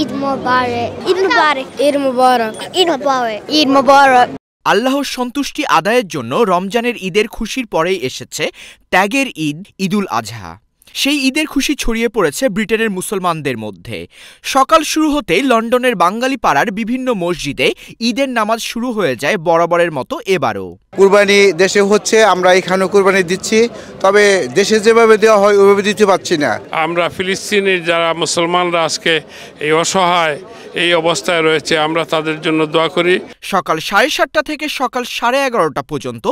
ঈদ মোবারক ঈদ মোবারক ঈদ মোবারক ঈদ মোবারক ঈদ মোবারক আল্লাহর সন্তুষ্টি আদায়ের জন্য রমজানের ঈদের খুশির পরেই এসেছে ত্যাগের ঈদ ঈদুল আজহা সেই ঈদের খুশি ছড়িয়ে পড়েছে ব্রিটেনের মুসলমানদের মধ্যে সকাল শুরু হতেই লন্ডনের বাঙালি পাড়ার বিভিন্ন মসজিদে ঈদের নামাজ শুরু হয়ে যায় বরাবরের মতো এবারও কুরবানি দেশে হচ্ছে আমরা এখানেও কুরবানি দিচ্ছি তবে দেশে যেভাবে দেওয়া হয় ওইভাবে দিতে পারছি না আমরা ফিলিস্তিনের যারা মুসলমানরা আজকে এই অসহায় এই অবস্থায় রয়েছে আমরা তাদের জন্য দোয়া করি সকাল সাড়ে সাতটা থেকে সকাল সাড়ে এগারোটা পর্যন্ত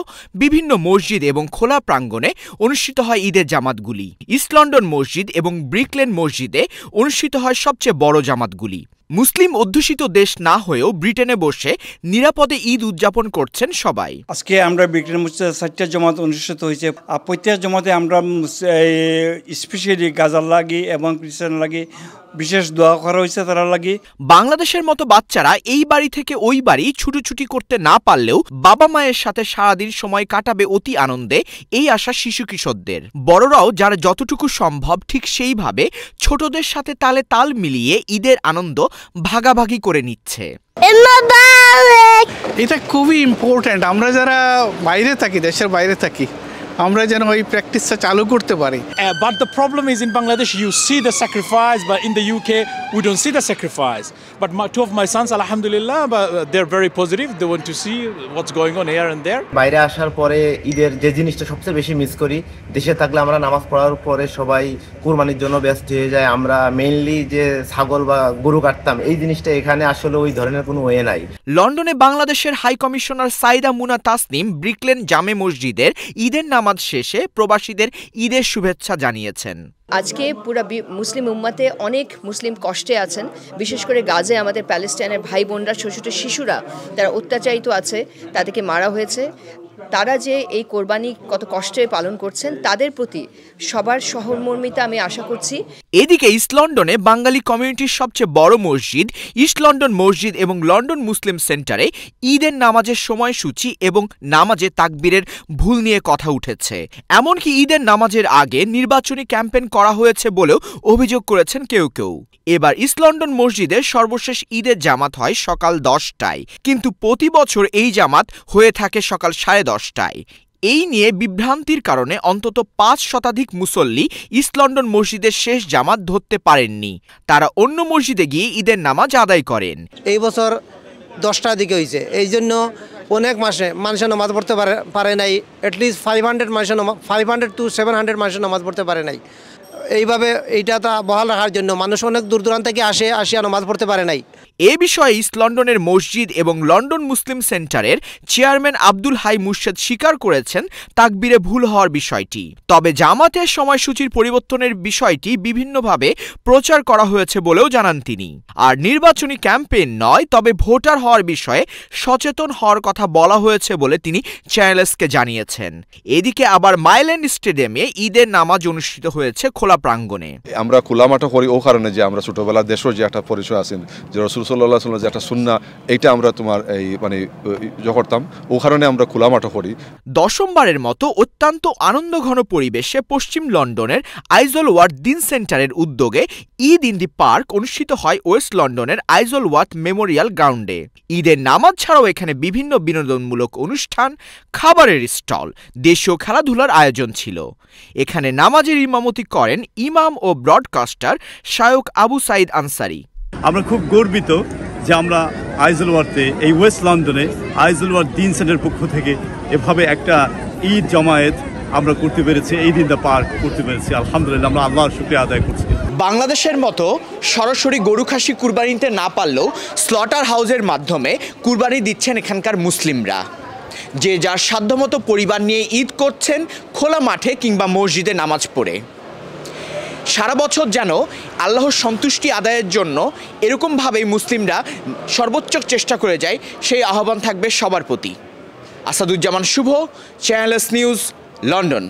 বিভিন্ন মসজিদ এবং খোলা প্রাঙ্গণে অনুষ্ঠিত হয় ঈদের জামাতগুলি ইস্ট লন্ডন মসজিদ এবং ব্রিকলেন মসজিদে অনুষ্ঠিত হয় সবচেয়ে বড় জামাতগুলি মুসলিম অধ্যুষিত দেশ না হয়েও ব্রিটেনে বসে নিরাপদে ঈদ উদযাপন করছেন সবাই আজকে আমরা ব্রিটেনের সাতটা জমাত অনুষ্ঠিত হয়েছে প্রত্যেক জমাতে আমরা স্পেশালি গাজার লাগি এবং খ্রিস্টান লাগি বিশেষ দোয়া করা হয়েছে তারা লাগি বাংলাদেশের মতো বাচ্চারা এই বাড়ি থেকে ওই বাড়ি ছুটোছুটি করতে না পারলেও বাবা মায়ের সাথে সারাদিন সময় কাটাবে অতি আনন্দে এই আশা শিশু কিশোরদের বড়রাও যারা যতটুকু সম্ভব ঠিক সেইভাবে ছোটদের সাথে তালে তাল মিলিয়ে ঈদের আনন্দ ভাগাভাগি করে নিচ্ছে এটা খুবই ইম্পর্ট্যান্ট আমরা যারা বাইরে থাকি দেশের বাইরে থাকি আমরা যেন ওই প্র্যাকটিসটা চালু করতে পারি but the problem is in Bangladesh you see the sacrifice বা in the UK we don't see the sacrifice but two of my sons আলহামদুলিল্লাহ they are very positive they want to see what's going on here and there বাইরে আসার পরে ঈদের যে জিনিসটা সবচেয়ে বেশি মিস করি দেশে থাকলে আমরা নামাজ পড়ার পরে সবাই কুরবানির জন্য ব্যস্ত হয়ে যায় আমরা মেইনলি যে ছাগল বা গরু কাটতাম এই জিনিসটা এখানে আসলে ওই ধরনের কোনো ওয়ে নাই লন্ডনে বাংলাদেশের high commissioner Saida Muna Tasnim Brick Lane জামে মসজিদের ঈদের নামাজ নামাজ শেষে প্রবাসীদের ঈদের শুভেচ্ছা জানিয়েছেন আজকে পুরা মুসলিম উম্মাতে অনেক মুসলিম কষ্টে আছেন বিশেষ করে গাজে আমাদের প্যালেস্টাইনের ভাই বোনরা ছোট ছোটো শিশুরা তারা অত্যাচারিত আছে তাদেরকে মারা হয়েছে তারা যে এই কোরবানি কত কষ্টে পালন করছেন তাদের প্রতি সবার সহমর্মিতা আমি আশা করছি এদিকে ইস্ট লন্ডনে বাঙালি কমিউনিটির সবচেয়ে বড় মসজিদ ইস্ট লন্ডন মসজিদ এবং লন্ডন মুসলিম সেন্টারে ঈদের নামাজের সূচি এবং নামাজে তাকবীরের ভুল নিয়ে কথা উঠেছে এমনকি ঈদের নামাজের আগে নির্বাচনী ক্যাম্পেন করা হয়েছে বলেও অভিযোগ করেছেন কেউ কেউ এবার ইস্ট লন্ডন মসজিদে সর্বশেষ ঈদের জামাত হয় সকাল দশটায় কিন্তু প্রতি বছর এই জামাত হয়ে থাকে সকাল সাড়ে দশটায় এই নিয়ে বিভ্রান্তির কারণে অন্তত পাঁচ শতাধিক মুসল্লি ইস্ট লন্ডন মসজিদের শেষ জামাত ধরতে পারেননি তারা অন্য মসজিদে গিয়ে ঈদের নামাজ আদায় করেন এই বছর দশটার দিকে হয়েছে এই জন্য অনেক মাসে মানুষের নামাজ পড়তে পারে পারে নাই অ্যাটলিস্ট ফাইভ হান্ড্রেড মানুষের five hundred to seven hundred মানুষের নামাজ পড়তে পারে নাই এইভাবে এইটা তা বহাল রাখার জন্য মানুষ অনেক দূর দূরান্ত থেকে আসে আসিয়া নামাজ পড়তে পারে নাই এ বিষয়ে ইস্ট লন্ডনের মসজিদ এবং লন্ডন মুসলিম সেন্টারের চেয়ারম্যান আব্দুল হাই মুর্শেদ স্বীকার করেছেন তাকবিরে ভুল হওয়ার বিষয়টি তবে জামাতের সময়সূচির পরিবর্তনের বিষয়টি বিভিন্নভাবে প্রচার করা হয়েছে বলেও জানান তিনি আর নির্বাচনী ক্যাম্পেইন নয় তবে ভোটার হওয়ার বিষয়ে সচেতন হওয়ার কথা বলা হয়েছে বলে তিনি চ্যানেলসকে জানিয়েছেন এদিকে আবার মাইল্যান্ড স্টেডিয়ামে ঈদের নামাজ অনুষ্ঠিত হয়েছে খোলা প্রাঙ্গণে আমরা খোলা মাঠে করি ও কারণে যে আমরা ছোটবেলা দেশও যে একটা পরিচয় আছেন যে রসুল সাল্লাহ সাল্লাম যে একটা সুন্না এইটা আমরা তোমার এই মানে ইয়ে করতাম ও কারণে আমরা মাঠ করি দশমবারের মতো অত্যন্ত আনন্দঘন পরিবেশে পশ্চিম লন্ডনের আইজল ওয়ার্ড দিন সেন্টারের উদ্যোগে ঈদ ইন দি পার্ক অনুষ্ঠিত হয় ওয়েস্ট লন্ডনের আইজল ওয়ার্ড মেমোরিয়াল গ্রাউন্ডে ঈদের নামাজ ছাড়াও এখানে বিভিন্ন বিনোদনমূলক অনুষ্ঠান খাবারের স্টল দেশীয় খেলাধুলার আয়োজন ছিল এখানে নামাজের ইমামতি করেন ইমাম ও ব্রডকাস্টার শায়ক আবু সাইদ আনসারি আমরা খুব গর্বিত যে আমরা আইজলওয়ারতে এই ওয়েস্ট লন্ডনে আইজলওয়ার দিন সেন্টের পক্ষ থেকে এভাবে একটা ঈদ জমায়েত আমরা করতে পেরেছি এই দিন দ্য পার্ক করতে পেরেছি আলহামদুলিল্লাহ আমরা আল্লাহর শুক্রিয়া আদায় করছি বাংলাদেশের মতো সরাসরি গরু খাসি কুরবানিতে না পারলেও স্লটার হাউজের মাধ্যমে কুরবানি দিচ্ছেন এখানকার মুসলিমরা যে যার সাধ্যমতো পরিবার নিয়ে ঈদ করছেন খোলা মাঠে কিংবা মসজিদে নামাজ পড়ে সারা বছর যেন আল্লাহর সন্তুষ্টি আদায়ের জন্য এরকমভাবেই মুসলিমরা সর্বোচ্চ চেষ্টা করে যায় সেই আহ্বান থাকবে সবার প্রতি Asaduzzaman Shuvo Channel S news London